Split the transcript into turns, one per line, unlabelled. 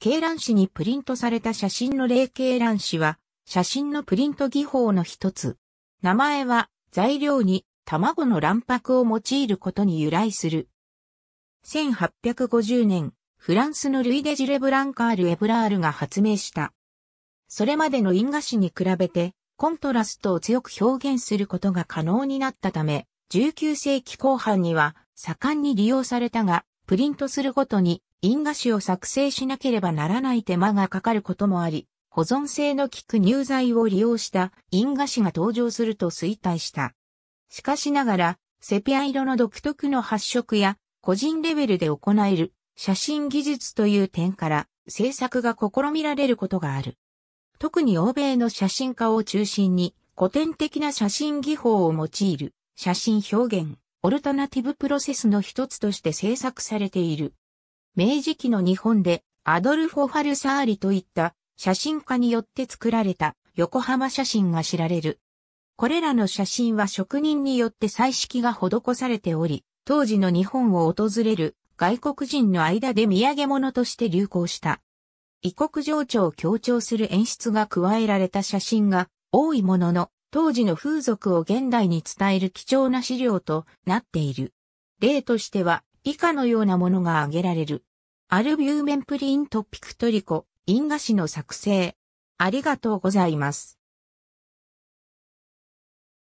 経
卵紙にプリントされた写真の例経卵紙は、写真のプリント技法の一つ。名前は、材料に卵の卵白を用いることに由来する。1850年、フランスのルイ・デジレ・ブランカール・エブラールが発明した。それまでの因果紙に比べて、コントラストを強く表現することが可能になったため、19世紀後半には盛んに利用されたが、プリントするごとに因果紙を作成しなければならない手間がかかることもあり、保存性の効く乳剤を利用した因果紙が登場すると衰退した。しかしながら、セピア色の独特の発色や、個人レベルで行える写真技術という点から、制作が試みられることがある。特に欧米の写真家を中心に、古典的な写真技法を用いる写真表現、オルタナティブプロセスの一つとして制作されている。明治期の日本でアドルフォ・ファルサーリといった写真家によって作られた横浜写真が知られる。これらの写真は職人によって彩色が施されており、当時の日本を訪れる外国人の間で土産物として流行した。異国情緒を強調する演出が加えられた写真が多いものの、当時の風俗を現代に伝える貴重な資料となっている。例としては、以下のようなものが挙げられる。アルビューメンプリントピクトリコ、因果紙の作成。ありがとうございます。